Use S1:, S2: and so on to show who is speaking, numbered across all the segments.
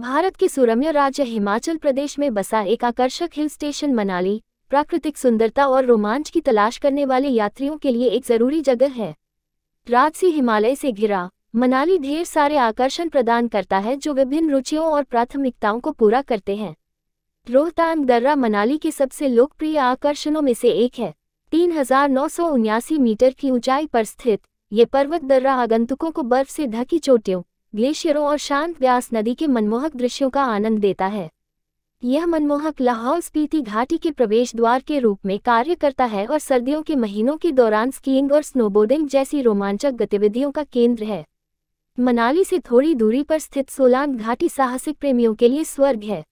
S1: भारत के सुरम्य राज्य हिमाचल प्रदेश में बसा एक आकर्षक हिल स्टेशन मनाली प्राकृतिक सुंदरता और रोमांच की तलाश करने वाले यात्रियों के लिए एक जरूरी जगह है राजसी हिमालय से घिरा मनाली ढेर सारे आकर्षण प्रदान करता है जो विभिन्न रुचियों और प्राथमिकताओं को पूरा करते हैं रोहतांग दर्रा मनाली के सबसे लोकप्रिय आकर्षणों में से एक है तीन मीटर की ऊंचाई पर स्थित ये पर्वत दर्रा आगंतुकों को बर्फ से ढकी चोटियों ग्लेशियरों और शांत व्यास नदी के मनमोहक दृश्यों का आनंद देता है यह मनमोहक लाहौल स्पीति घाटी के प्रवेश द्वार के रूप में कार्य करता है और सर्दियों के महीनों के दौरान स्कीइंग और स्नोबोर्डिंग जैसी रोमांचक गतिविधियों का केंद्र है मनाली से थोड़ी दूरी पर स्थित सोलान घाटी साहसिक प्रेमियों के लिए स्वर्ग है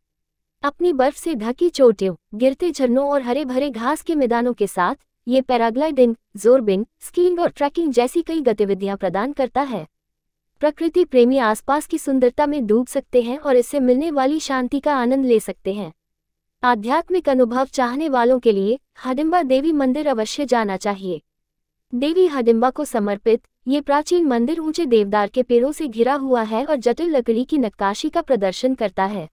S1: अपनी बर्फ से ढकी चोटियों गिरते झरनों और हरे भरे घास के मैदानों के साथ ये पैराग्लाइडिंग जोरबिंग स्कीइंग और ट्रैकिंग जैसी कई गतिविधियां प्रदान करता है प्रकृति प्रेमी आसपास की सुंदरता में डूब सकते हैं और इससे मिलने वाली शांति का आनंद ले सकते हैं आध्यात्मिक अनुभव चाहने वालों के लिए हडिम्बा देवी मंदिर अवश्य जाना चाहिए देवी हडिम्बा को समर्पित ये प्राचीन मंदिर ऊंचे देवदार के पेड़ों से घिरा हुआ है और जटिल लकड़ी की नक्काशी का प्रदर्शन करता है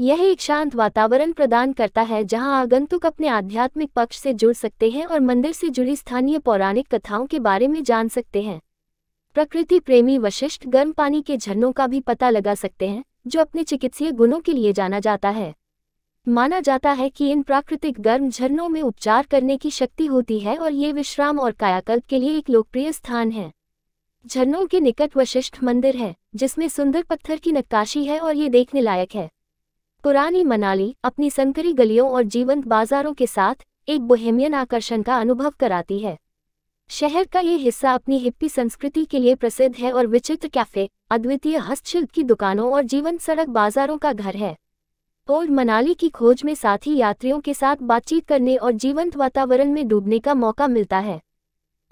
S1: यह एक शांत वातावरण प्रदान करता है जहां आगंतुक अपने आध्यात्मिक पक्ष से जुड़ सकते हैं और मंदिर से जुड़ी स्थानीय पौराणिक कथाओं के बारे में जान सकते हैं प्रकृति प्रेमी वशिष्ठ गर्म पानी के झरनों का भी पता लगा सकते हैं जो अपने चिकित्सीय गुणों के लिए जाना जाता है माना जाता है कि इन प्राकृतिक गर्म झरनों में उपचार करने की शक्ति होती है और ये विश्राम और कायाकल्प के लिए एक लोकप्रिय स्थान है झरनों के निकट वशिष्ठ मंदिर है जिसमें सुंदर पत्थर की नक्काशी है और ये देखने लायक है पुरानी मनाली अपनी संकरी गलियों और जीवंत बाजारों के साथ एक बोहेमियन आकर्षण का अनुभव कराती है शहर का ये हिस्सा अपनी हिप्पी संस्कृति के लिए प्रसिद्ध है और विचित्र कैफे अद्वितीय हस्तशिल्प की दुकानों और जीवन सड़क बाजारों का घर है ओल्ड मनाली की खोज में साथ ही यात्रियों के साथ बातचीत करने और जीवंत वातावरण में डूबने का मौका मिलता है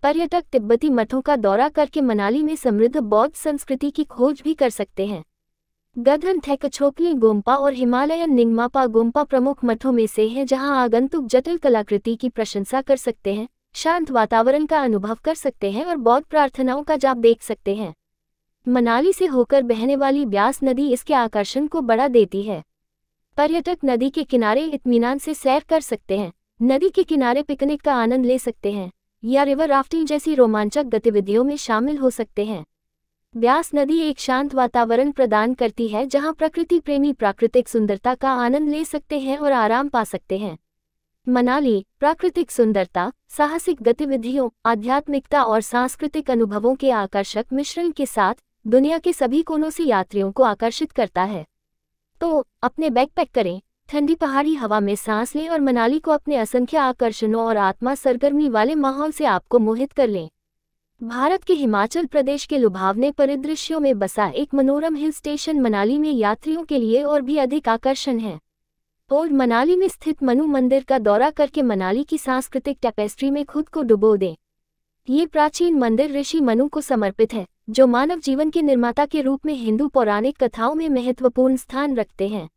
S1: पर्यटक तिब्बती मठों का दौरा करके मनाली में समृद्ध बौद्ध संस्कृति की खोज भी कर सकते हैं गधन थैकछोकली गोम्पा और हिमालयन निंगमापा गोम्पा प्रमुख मठों में से हैं जहां आगंतुक जटिल कलाकृति की प्रशंसा कर सकते हैं शांत वातावरण का अनुभव कर सकते हैं और बौद्ध प्रार्थनाओं का जाप देख सकते हैं मनाली से होकर बहने वाली ब्यास नदी इसके आकर्षण को बढ़ा देती है पर्यटक नदी के किनारे इतमान से सैर कर सकते हैं नदी के किनारे पिकनिक का आनंद ले सकते हैं या रिवर राफ्टिंग जैसी रोमांचक गतिविधियों में शामिल हो सकते हैं ब्यास नदी एक शांत वातावरण प्रदान करती है जहां प्रकृति प्रेमी प्राकृतिक सुंदरता का आनंद ले सकते हैं और आराम पा सकते हैं मनाली प्राकृतिक सुंदरता साहसिक गतिविधियों आध्यात्मिकता और सांस्कृतिक अनुभवों के आकर्षक मिश्रण के साथ दुनिया के सभी कोनों से यात्रियों को आकर्षित करता है तो अपने बैकपैक करें ठंडी पहाड़ी हवा में सांस लें और मनाली को अपने असंख्य आकर्षणों और आत्मा सरगर्मी वाले माहौल से आपको मोहित कर लें भारत के हिमाचल प्रदेश के लुभावने परिदृश्यों में बसा एक मनोरम हिल स्टेशन मनाली में यात्रियों के लिए और भी अधिक आकर्षण है और मनाली में स्थित मनु मंदिर का दौरा करके मनाली की सांस्कृतिक टेपेस्ट्री में खुद को डुबो दें ये प्राचीन मंदिर ऋषि मनु को समर्पित है जो मानव जीवन के निर्माता के रूप में हिंदू पौराणिक कथाओं में महत्वपूर्ण स्थान रखते हैं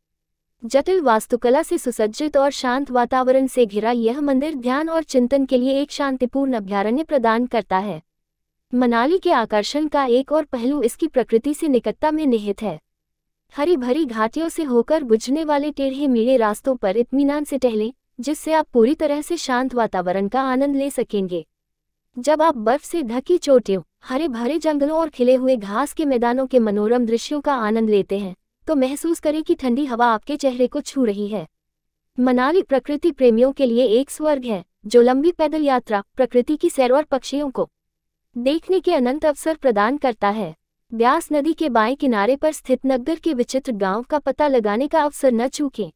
S1: जटिल वास्तुकला से सुसज्जित और शांत वातावरण से घिरा यह मंदिर ध्यान और चिंतन के लिए एक शांतिपूर्ण अभ्यारण्य प्रदान करता है मनाली के आकर्षण का एक और पहलू इसकी प्रकृति से निकटता में निहित है हरी भरी घाटियों से होकर गुजरने वाले टेढ़े मेढ़े रास्तों पर इतमान से टहलें जिससे आप पूरी तरह से शांत वातावरण का आनंद ले सकेंगे जब आप बर्फ से ढकी चोटियों हरे भरे जंगलों और खिले हुए घास के मैदानों के मनोरम दृश्यों का आनंद लेते हैं तो महसूस करें कि ठंडी हवा आपके चेहरे को छू रही है मनाली प्रकृति प्रेमियों के लिए एक स्वर्ग है जो लंबी पैदल यात्रा प्रकृति की सैर और पक्षियों को देखने के अनंत अवसर प्रदान करता है ब्यास नदी के बाएं किनारे पर स्थित नगर के विचित्र गांव का पता लगाने का अवसर न चूकें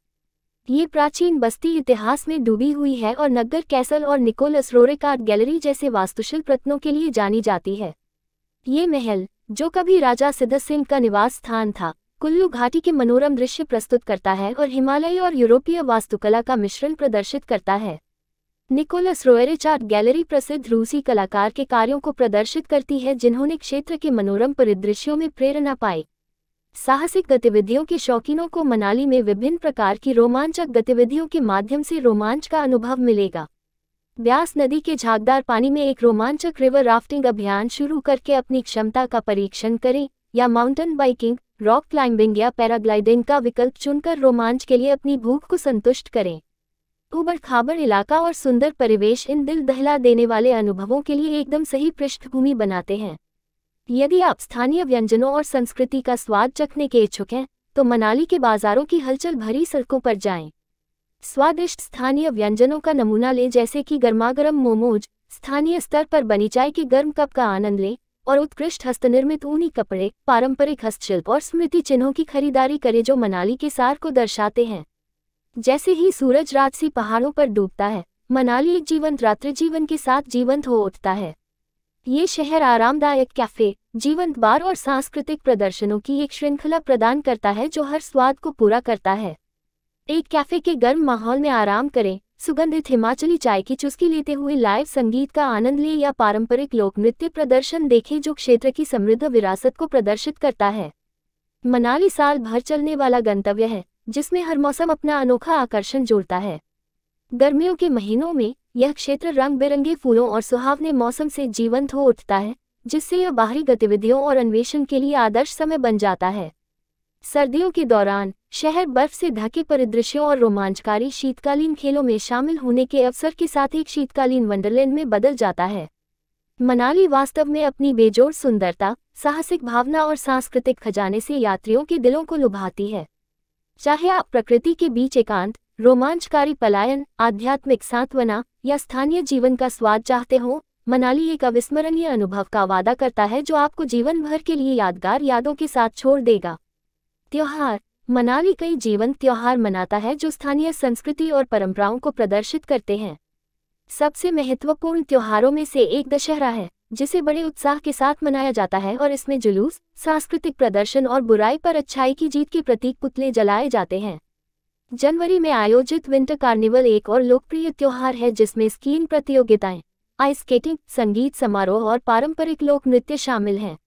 S1: ये प्राचीन बस्ती इतिहास में डूबी हुई है और नगर कैसल और निकोलस असरोकार गैलरी जैसे वास्तुशिल्प रत्नों के लिए जानी जाती है ये महल जो कभी राजा सिद्ध सिंह का निवास स्थान था कुल्लू घाटी के मनोरम दृश्य प्रस्तुत करता है और हिमालयी और यूरोपीय वास्तुकला का मिश्रण प्रदर्शित करता है निकोलस रोयरिच आर्ट गैलरी प्रसिद्ध रूसी कलाकार के कार्यों को प्रदर्शित करती है जिन्होंने क्षेत्र के मनोरम परिदृश्यों में प्रेरणा पाई साहसिक गतिविधियों के शौकीनों को मनाली में विभिन्न प्रकार की रोमांचक गतिविधियों के माध्यम से रोमांच का अनुभव मिलेगा ब्यास नदी के झागदार पानी में एक रोमांचक रिवर राफ्टिंग अभियान शुरू करके अपनी क्षमता का परीक्षण करें या माउंटेन बाइकिंग रॉक क्लाइंबिंग या पैराग्लाइडिंग का विकल्प चुनकर रोमांच के लिए अपनी भूख को संतुष्ट करें उबड़ खाबड़ इलाका और सुंदर परिवेश इन दिल दहला देने वाले अनुभवों के लिए एकदम सही पृष्ठभूमि बनाते हैं यदि आप स्थानीय व्यंजनों और संस्कृति का स्वाद चखने के इच्छुक हैं तो मनाली के बाजारों की हलचल भरी सड़कों पर जाएं। स्वादिष्ट स्थानीय व्यंजनों का नमूना लें जैसे कि गर्मागर्म मोमोज स्थानीय स्तर पर बनी चाय के गर्म कप का आनंद लें और उत्कृष्ट हस्तनिर्मित ऊनी कपड़े पारंपरिक हस्तशिल्प और स्मृति चिन्हों की खरीदारी करें जो मनाली के सार को दर्शाते हैं जैसे ही सूरज राजसी पहाड़ों पर डूबता है मनाली एक जीवंत रात्रि जीवन के साथ जीवंत हो उठता है ये शहर आरामदायक कैफे जीवंत बार और सांस्कृतिक प्रदर्शनों की एक श्रृंखला प्रदान करता है जो हर स्वाद को पूरा करता है एक कैफे के गर्म माहौल में आराम करें सुगंधित हिमाचली चाय की चुस्की लेते हुए लाइव संगीत का आनंद लें या पारंपरिक लोक नृत्य प्रदर्शन देखें जो क्षेत्र की समृद्ध विरासत को प्रदर्शित करता है मनाली साल भर चलने वाला गंतव्य है जिसमें हर मौसम अपना अनोखा आकर्षण जोड़ता है गर्मियों के महीनों में यह क्षेत्र रंग बिरंगे फूलों और सुहावने मौसम से जीवंत हो उठता है जिससे यह बाहरी गतिविधियों और अन्वेषण के लिए आदर्श समय बन जाता है सर्दियों के दौरान शहर बर्फ से ढके परिदृश्यों और रोमांचकारी शीतकालीन खेलों में शामिल होने के अवसर के साथ एक शीतकालीन वंडरलैंड में बदल जाता है मनाली वास्तव में अपनी बेजोड़ सुंदरता साहसिक भावना और सांस्कृतिक खजाने से यात्रियों के दिलों को लुभाती है चाहे आप प्रकृति के बीच एकांत रोमांचकारी पलायन आध्यात्मिक सांत्वना या स्थानीय जीवन का स्वाद चाहते हो मनाली एक अविस्मरणीय अनुभव का वादा करता है जो आपको जीवन भर के लिए यादगार यादों के साथ छोड़ देगा त्योहार मनाली कई जीवन त्योहार मनाता है जो स्थानीय संस्कृति और परंपराओं को प्रदर्शित करते हैं सबसे महत्वपूर्ण त्योहारों में से एक दशहरा है जिसे बड़े उत्साह के साथ मनाया जाता है और इसमें जुलूस सांस्कृतिक प्रदर्शन और बुराई पर अच्छाई की जीत के प्रतीक पुतले जलाए जाते हैं जनवरी में आयोजित विंटर कार्निवल एक और लोकप्रिय त्योहार है जिसमें स्कीइंग प्रतियोगिताएं आइस स्केटिंग संगीत समारोह और पारंपरिक लोक नृत्य शामिल हैं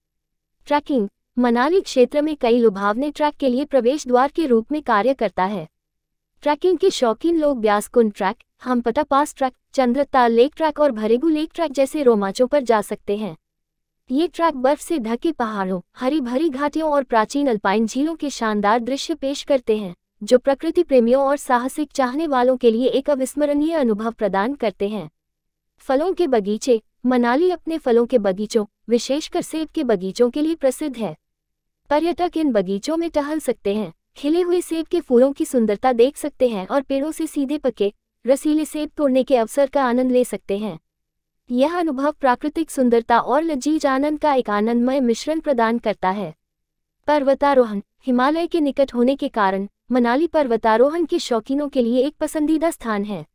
S1: ट्रैकिंग मनाली क्षेत्र में कई लुभावने ट्रैक के लिए प्रवेश द्वार के रूप में कार्य करता है ट्रैकिंग के शौकीन लोग Beaskund trek Hampta pass trek Chandratal lake trek और भरेगू लेक ट्रैक जैसे रोमांचों पर जा सकते हैं ये ट्रैक बर्फ से ढके पहाड़ों हरी भरी घाटियों और प्राचीन अल्पाइन झीलों के शानदार दृश्य पेश करते हैं जो प्रकृति प्रेमियों और साहसिक चाहने वालों के लिए एक अविस्मरणीय अनुभव प्रदान करते हैं फलों के बगीचे मनाली अपने फलों के बगीचों विशेषकर सेब के बगीचों के लिए प्रसिद्ध है पर्यटक इन बगीचों में टहल सकते हैं खिले हुए सेब के फूलों की सुंदरता देख सकते हैं और पेड़ों से सीधे पके रसीले सेब तोड़ने के अवसर का आनंद ले सकते हैं यह अनुभव प्राकृतिक सुंदरता और लजीज आनंद का एक आनंदमय मिश्रण प्रदान करता है पर्वतारोहण हिमालय के निकट होने के कारण मनाली पर्वतारोहण के शौकीनों के लिए एक पसंदीदा स्थान है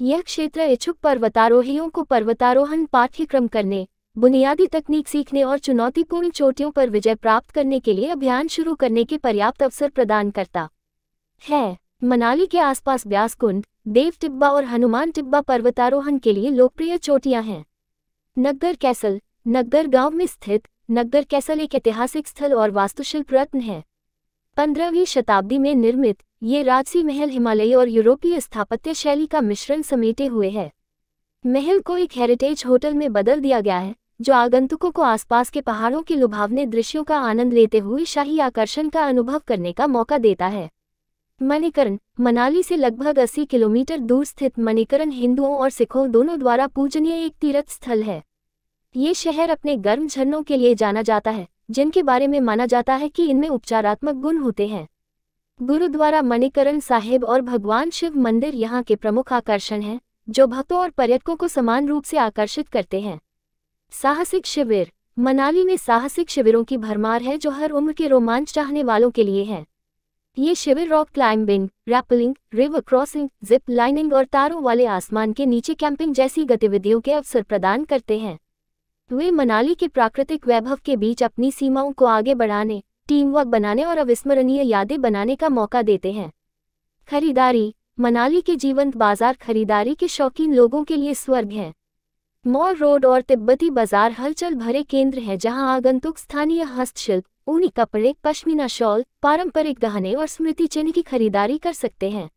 S1: यह क्षेत्र इच्छुक पर्वतारोहियों को पर्वतारोहण पाठ्यक्रम करने बुनियादी तकनीक सीखने और चुनौतीपूर्ण चोटियों पर विजय प्राप्त करने के लिए अभियान शुरू करने के पर्याप्त अवसर प्रदान करता है मनाली के आसपास ब्यासकुंड देव टिब्बा और हनुमान टिब्बा पर्वतारोहण के लिए लोकप्रिय चोटियां हैं नग्गर कैसल नग्गर गांव में स्थित नग्गर कैसल एक ऐतिहासिक स्थल और वास्तुशिल्प रत्न है पंद्रहवीं शताब्दी में निर्मित ये राजसी महल हिमालयी और यूरोपीय स्थापत्य शैली का मिश्रण समेटे हुए है महल को एक हेरिटेज होटल में बदल दिया गया है जो आगंतुकों को आसपास के पहाड़ों के लुभावने दृश्यों का आनंद लेते हुए शाही आकर्षण का अनुभव करने का मौका देता है मणिकरण मनाली से लगभग 80 किलोमीटर दूर स्थित मणिकरण हिंदुओं और सिखों दोनों द्वारा पूजनीय एक तीर्थ स्थल है ये शहर अपने गर्म झरनों के लिए जाना जाता है जिनके बारे में माना जाता है कि इनमें उपचारात्मक गुण होते हैं गुरुद्वारा मणिकरण साहिब और भगवान शिव मंदिर यहाँ के प्रमुख आकर्षण हैं जो भक्तों और पर्यटकों को समान रूप से आकर्षित करते हैं साहसिक शिविर मनाली में साहसिक शिविरों की भरमार है जो हर उम्र के रोमांच चाहने वालों के लिए है ये शिविर rock climbing rappelling river crossing zip lining और तारों वाले आसमान के नीचे कैंपिंग जैसी गतिविधियों के अवसर प्रदान करते हैं वे मनाली के प्राकृतिक वैभव के बीच अपनी सीमाओं को आगे बढ़ाने टीमवर्क बनाने और अविस्मरणीय यादें बनाने का मौका देते हैं खरीदारी मनाली के जीवंत बाजार खरीदारी के शौकीन लोगों के लिए स्वर्ग हैं मॉल रोड और तिब्बती बाजार हलचल भरे केंद्र हैं जहां आगंतुक स्थानीय हस्तशिल्प ऊनी कपड़े पश्मीना शॉल पारंपरिक गहने और स्मृति चिन्ह की खरीदारी कर सकते हैं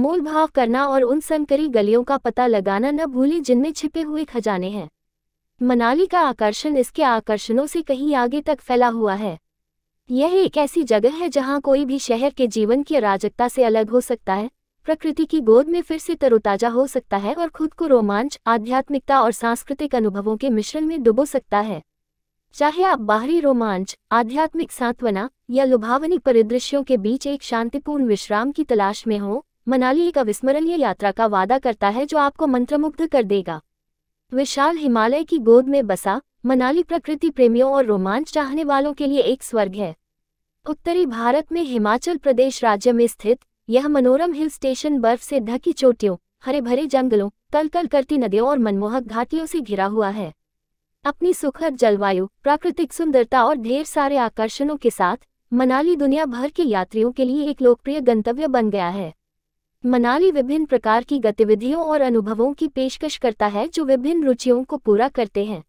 S1: मोल भाव करना और उन संकरी गलियों का पता लगाना न भूलें जिनमें छिपे हुए खजाने हैं मनाली का आकर्षण इसके आकर्षणों से कहीं आगे तक फैला हुआ है यह एक ऐसी जगह है जहां कोई भी शहर के जीवन की अराजकता से अलग हो सकता है प्रकृति की गोद में फिर से तरोताजा हो सकता है और खुद को रोमांच आध्यात्मिकता और सांस्कृतिक अनुभवों के मिश्रण में डुबो सकता है चाहे आप बाहरी रोमांच आध्यात्मिक सांत्वना या लुभावनी परिदृश्यों के बीच एक शांतिपूर्ण विश्राम की तलाश में हो मनाली एक अविस्मरणीय यात्रा का वादा करता है जो आपको मंत्रमुग्ध कर देगा विशाल हिमालय की गोद में बसा मनाली प्रकृति प्रेमियों और रोमांच चाहने वालों के लिए एक स्वर्ग है उत्तरी भारत में हिमाचल प्रदेश राज्य में स्थित यह मनोरम हिल स्टेशन बर्फ से ढकी चोटियों हरे भरे जंगलों कल कल करती नदियों और मनमोहक घाटियों से घिरा हुआ है अपनी सुखद जलवायु प्राकृतिक सुंदरता और ढेर सारे आकर्षणों के साथ मनाली दुनिया भर के यात्रियों के लिए एक लोकप्रिय गंतव्य बन गया है मनाली विभिन्न प्रकार की गतिविधियों और अनुभवों की पेशकश करता है जो विभिन्न रुचियों को पूरा करते हैं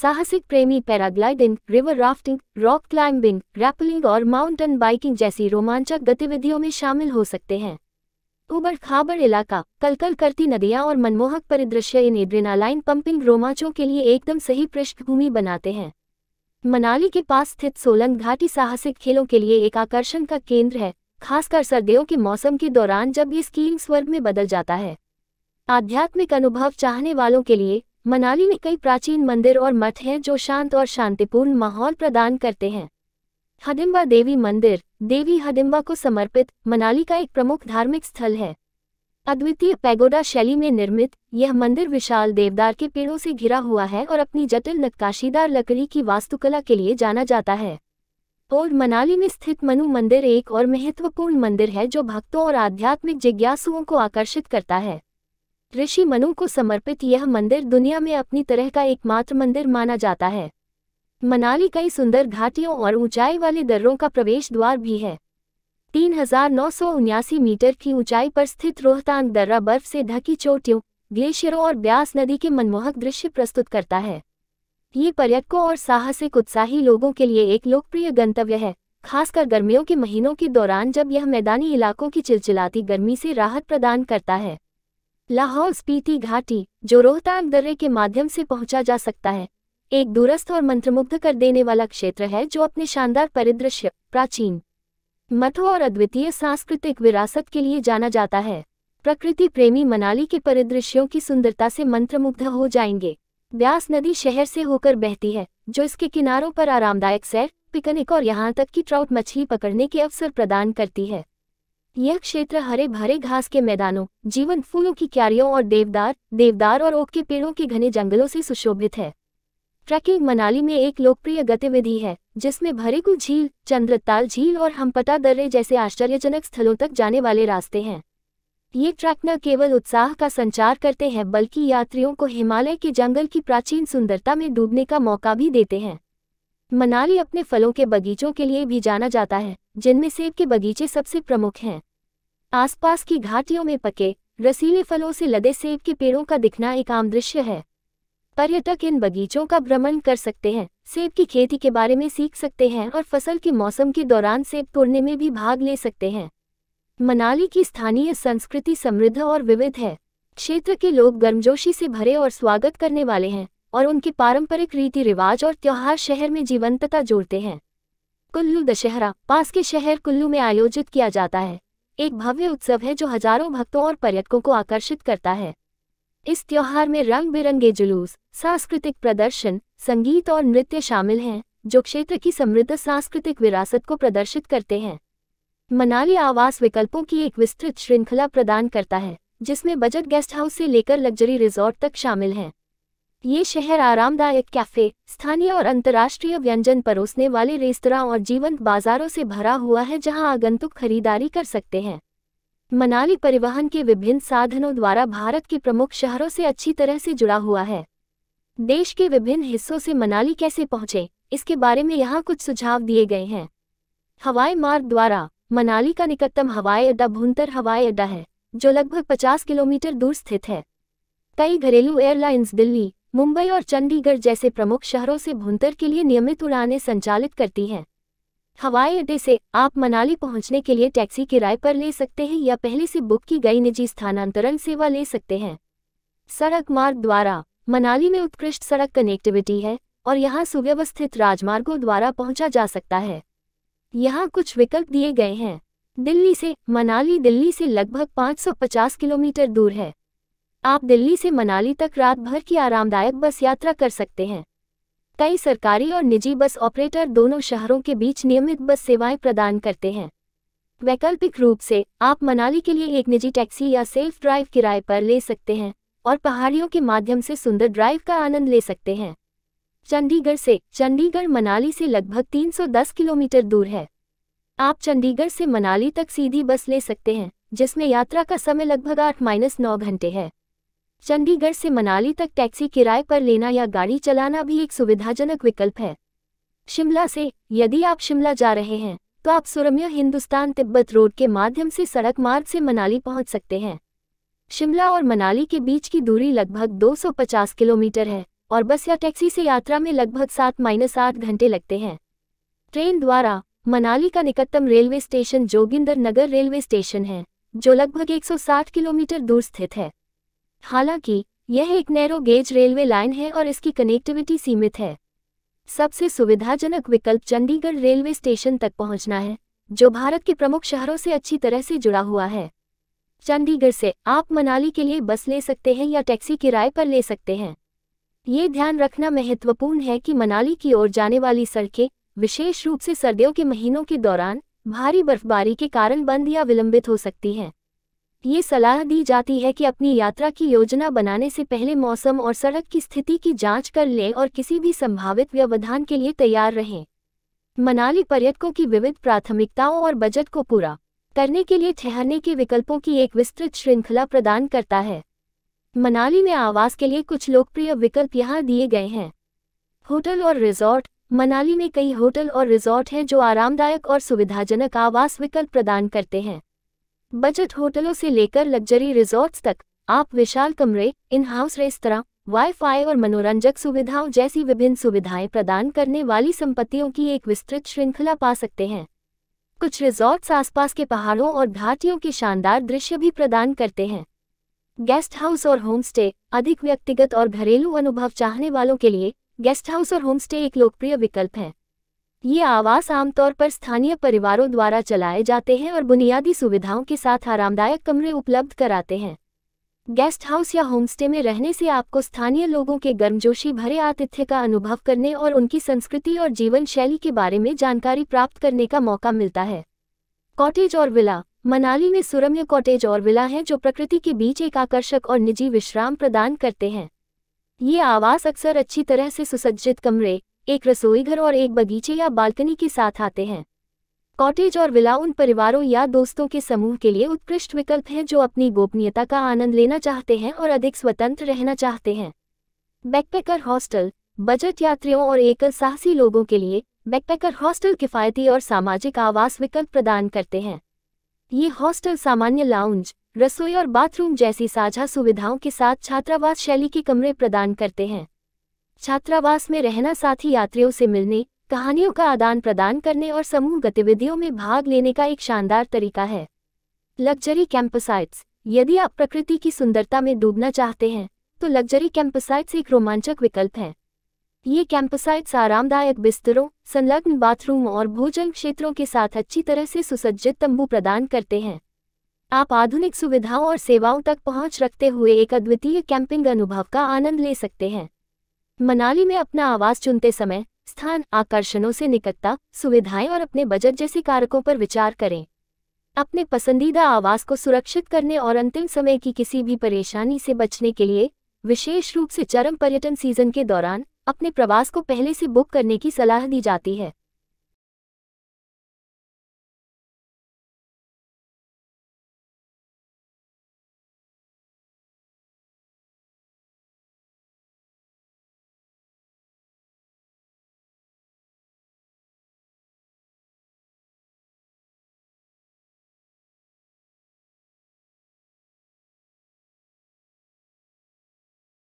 S1: साहसिक प्रेमी paragliding river rafting rock climbing rappelling और माउंटेन बाइकिंग जैसी रोमांचक गतिविधियों में शामिल हो सकते हैं ऊबड़ खाबड़ इलाका कलकल करती नदियाँ और मनमोहक परिदृश्य इन एड्रेनालाइन पंपिंग रोमांचों के लिए एकदम सही पृष्ठभूमि बनाते हैं मनाली के पास स्थित सोलंग घाटी साहसिक खेलों के लिए एक आकर्षण का केंद्र है खासकर सर्दियों के मौसम के दौरान जब ये स्कीइंग स्वर्ग में बदल जाता है आध्यात्मिक अनुभव चाहने वालों के लिए मनाली में कई प्राचीन मंदिर और मठ हैं जो शांत और शांतिपूर्ण माहौल प्रदान करते हैं हदिम्बा देवी मंदिर देवी हदिम्बा को समर्पित मनाली का एक प्रमुख धार्मिक स्थल है अद्वितीय पैगोडा शैली में निर्मित यह मंदिर विशाल देवदार के पेड़ों से घिरा हुआ है और अपनी जटिल नक्काशीदार लकड़ी की वास्तुकला के लिए जाना जाता है और मनाली में स्थित मनु मंदिर एक और महत्वपूर्ण मंदिर है जो भक्तों और आध्यात्मिक जिज्ञासुओं को आकर्षित करता है ऋषि मनु को समर्पित यह मंदिर दुनिया में अपनी तरह का एकमात्र मंदिर माना जाता है मनाली कई सुंदर घाटियों और ऊंचाई वाले दर्रों का प्रवेश द्वार भी है तीन मीटर की ऊंचाई पर स्थित रोहतांग दर्रा बर्फ से ढकी चोटियों ग्लेशियरों और ब्यास नदी के मनमोहक दृश्य प्रस्तुत करता है ये पर्यटकों और साहसिक उत्साही लोगों के लिए एक लोकप्रिय गंतव्य है खासकर गर्मियों के महीनों के दौरान जब यह मैदानी इलाकों की चिलचिलाती गर्मी से राहत प्रदान करता है लाहौल स्पीति घाटी जो रोहतांग दर्रे के माध्यम से पहुंचा जा सकता है एक दूरस्थ और मंत्रमुग्ध कर देने वाला क्षेत्र है जो अपने शानदार परिदृश्य प्राचीन मठों और अद्वितीय सांस्कृतिक विरासत के लिए जाना जाता है प्रकृति प्रेमी मनाली के परिदृश्यों की सुंदरता से मंत्रमुग्ध हो जाएंगे ब्यास नदी शहर से होकर बहती है जो इसके किनारों पर आरामदायक सैर पिकनिक और यहाँ तक कि ट्राउट मछली पकड़ने के अवसर प्रदान करती है यह क्षेत्र हरे भरे घास के मैदानों जीवन फूलों की क्यारियों और देवदार देवदार और ओक के पेड़ों के घने जंगलों से सुशोभित है ट्रैकिंग मनाली में एक लोकप्रिय गतिविधि है जिसमें भरेकू झील चंद्रताल झील और हमपता दर्रे जैसे आश्चर्यजनक स्थलों तक जाने वाले रास्ते हैं ये ट्रैक न केवल उत्साह का संचार करते हैं बल्कि यात्रियों को हिमालय के जंगल की प्राचीन सुंदरता में डूबने का मौका भी देते हैं मनाली अपने फलों के बगीचों के लिए भी जाना जाता है जिनमें सेब के बगीचे सबसे प्रमुख हैं आसपास की घाटियों में पके रसीले फलों से लदे सेब के पेड़ों का दिखना एक आम दृश्य है पर्यटक इन बगीचों का भ्रमण कर सकते हैं सेब की खेती के बारे में सीख सकते हैं और फसल के मौसम के दौरान सेब तोड़ने में भी भाग ले सकते हैं मनाली की स्थानीय संस्कृति समृद्ध और विविध है क्षेत्र के लोग गर्मजोशी से भरे और स्वागत करने वाले हैं और उनके पारंपरिक रीति रिवाज और त्यौहार शहर में जीवंतता जोड़ते हैं कुल्लू दशहरा पास के शहर कुल्लू में आयोजित किया जाता है एक भव्य उत्सव है जो हजारों भक्तों और पर्यटकों को आकर्षित करता है इस त्योहार में रंग बिरंगे जुलूस सांस्कृतिक प्रदर्शन संगीत और नृत्य शामिल हैं जो क्षेत्र की समृद्ध सांस्कृतिक विरासत को प्रदर्शित करते हैं मनाली आवास विकल्पों की एक विस्तृत श्रृंखला प्रदान करता है जिसमें बजट गेस्ट हाउस से लेकर लग्जरी रिजॉर्ट तक शामिल हैं ये शहर आरामदायक कैफे स्थानीय और अंतर्राष्ट्रीय व्यंजन परोसने वाले रेस्तरा और जीवंत बाजारों से भरा हुआ है जहां आगंतुक खरीदारी कर सकते हैं मनाली परिवहन के विभिन्न साधनों द्वारा भारत के प्रमुख शहरों से अच्छी तरह से जुड़ा हुआ है देश के विभिन्न हिस्सों से मनाली कैसे पहुंचे इसके बारे में यहाँ कुछ सुझाव दिए गए हैं हवाई मार्ग द्वारा मनाली का निकटतम हवाई अड्डा भुंतर हवाई अड्डा है जो लगभग 50 किलोमीटर दूर स्थित है कई घरेलू एयरलाइंस दिल्ली मुंबई और चंडीगढ़ जैसे प्रमुख शहरों से भुंतर के लिए नियमित उड़ानें संचालित करती हैं हवाई अड्डे से आप मनाली पहुंचने के लिए टैक्सी किराए पर ले सकते हैं या पहले से बुक की गई निजी स्थानांतरण सेवा ले सकते हैं सड़क मार्ग द्वारा मनाली में उत्कृष्ट सड़क कनेक्टिविटी है और यहाँ सुव्यवस्थित राजमार्गों द्वारा पहुँचा जा सकता है यहाँ कुछ विकल्प दिए गए हैं दिल्ली से मनाली दिल्ली से लगभग 550 किलोमीटर दूर है आप दिल्ली से मनाली तक रात भर की आरामदायक बस यात्रा कर सकते हैं कई सरकारी और निजी बस ऑपरेटर दोनों शहरों के बीच नियमित बस सेवाएं प्रदान करते हैं वैकल्पिक रूप से आप मनाली के लिए एक निजी टैक्सी या सेल्फ ड्राइव किराए पर ले सकते हैं और पहाड़ियों के माध्यम से सुंदर ड्राइव का आनंद ले सकते हैं चंडीगढ़ से चंडीगढ़ मनाली से लगभग 310 किलोमीटर दूर है आप चंडीगढ़ से मनाली तक सीधी बस ले सकते हैं जिसमें यात्रा का समय लगभग आठ माइनस नौ घंटे है चंडीगढ़ से मनाली तक टैक्सी किराए पर लेना या गाड़ी चलाना भी एक सुविधाजनक विकल्प है शिमला से यदि आप शिमला जा रहे हैं तो आप सुरम्य हिंदुस्तान तिब्बत रोड के माध्यम से सड़क मार्ग से मनाली पहुंच सकते हैं शिमला और मनाली के बीच की दूरी लगभग 250 किलोमीटर है और बस या टैक्सी से यात्रा में लगभग सात माइनस आठ घंटे लगते हैं ट्रेन द्वारा मनाली का निकटतम railway station Joginder Nagar railway station है जो लगभग 160 किलोमीटर दूर स्थित है हालांकि यह एक नैरो गेज रेलवे लाइन है और इसकी कनेक्टिविटी सीमित है सबसे सुविधाजनक विकल्प चंडीगढ़ रेलवे स्टेशन तक पहुंचना है जो भारत के प्रमुख शहरों से अच्छी तरह से जुड़ा हुआ है चंडीगढ़ से आप मनाली के लिए बस ले सकते हैं या टैक्सी किराए पर ले सकते हैं ये ध्यान रखना महत्वपूर्ण है कि मनाली की ओर जाने वाली सड़कें विशेष रूप से सर्दियों के महीनों के दौरान भारी बर्फबारी के कारण बंद या विलंबित हो सकती हैं ये सलाह दी जाती है कि अपनी यात्रा की योजना बनाने से पहले मौसम और सड़क की स्थिति की जांच कर लें और किसी भी संभावित व्यवधान के लिए तैयार रहें मनाली पर्यटकों की विविध प्राथमिकताओं और बजट को पूरा करने के लिए ठहरने के विकल्पों की एक विस्तृत श्रृंखला प्रदान करता है मनाली में आवास के लिए कुछ लोकप्रिय विकल्प यहाँ दिए गए हैं होटल और रिजॉर्ट मनाली में कई होटल और रिजॉर्ट हैं जो आरामदायक और सुविधाजनक आवास विकल्प प्रदान करते हैं बजट होटलों से लेकर लग्जरी रिजॉर्ट्स तक आप विशाल कमरे इन हाउस रेस्तरा वाईफाई और मनोरंजक सुविधाओं जैसी विभिन्न सुविधाएं प्रदान करने वाली संपत्तियों की एक विस्तृत श्रृंखला पा सकते हैं कुछ रिजॉर्ट्स आसपास के पहाड़ों और घाटियों के शानदार दृश्य भी प्रदान करते हैं गेस्ट हाउस और होमस्टे अधिक व्यक्तिगत और घरेलू अनुभव चाहने वालों के लिए गेस्ट हाउस और होमस्टे एक लोकप्रिय विकल्प हैं ये आवास आमतौर पर स्थानीय परिवारों द्वारा चलाए जाते हैं और बुनियादी सुविधाओं के साथ आरामदायक कमरे उपलब्ध कराते हैं गेस्ट हाउस या होमस्टे में रहने से आपको स्थानीय लोगों के गर्मजोशी भरे आतिथ्य का अनुभव करने और उनकी संस्कृति और जीवन शैली के बारे में जानकारी प्राप्त करने का मौका मिलता है कॉटेज और विला मनाली में सुरम्य कॉटेज और विला हैं जो प्रकृति के बीच एक आकर्षक और निजी विश्राम प्रदान करते हैं ये आवास अक्सर अच्छी तरह से सुसज्जित कमरे एक रसोईघर और एक बगीचे या बालकनी के साथ आते हैं कॉटेज और विला उन परिवारों या दोस्तों के समूह के लिए उत्कृष्ट विकल्प हैं जो अपनी गोपनीयता का आनंद लेना चाहते हैं और अधिक स्वतंत्र रहना चाहते हैं बैकपैकर हॉस्टल बजट यात्रियों और एकल साहसी लोगों के लिए बैकपैकर हॉस्टल किफ़ायती और सामाजिक आवास विकल्प प्रदान करते हैं ये हॉस्टल सामान्य लाउंज रसोई और बाथरूम जैसी साझा सुविधाओं के साथ छात्रावास शैली के कमरे प्रदान करते हैं छात्रावास में रहना साथी यात्रियों से मिलने कहानियों का आदान प्रदान करने और समूह गतिविधियों में भाग लेने का एक शानदार तरीका है लग्जरी कैंपसाइट्स यदि आप प्रकृति की सुंदरता में डूबना चाहते हैं तो लग्जरी कैंपसाइट्स एक रोमांचक विकल्प हैं ये कैंपसाइट्स आरामदायक बिस्तरों संलग्न बाथरूम और भोजन क्षेत्रों के साथ अच्छी तरह से सुसज्जित तंबू प्रदान करते हैं आप आधुनिक सुविधाओं और सेवाओं तक पहुंच रखते हुए एक अद्वितीय कैंपिंग अनुभव का आनंद ले सकते हैं मनाली में अपना आवास चुनते समय स्थान आकर्षणों से निकटता सुविधाएं और अपने बजट जैसे कारकों पर विचार करें अपने पसंदीदा आवास को सुरक्षित करने और अंतिम समय की किसी भी परेशानी से बचने के लिए विशेष रूप से चरम पर्यटन सीजन के दौरान अपने प्रवास को पहले से बुक करने की सलाह दी जाती है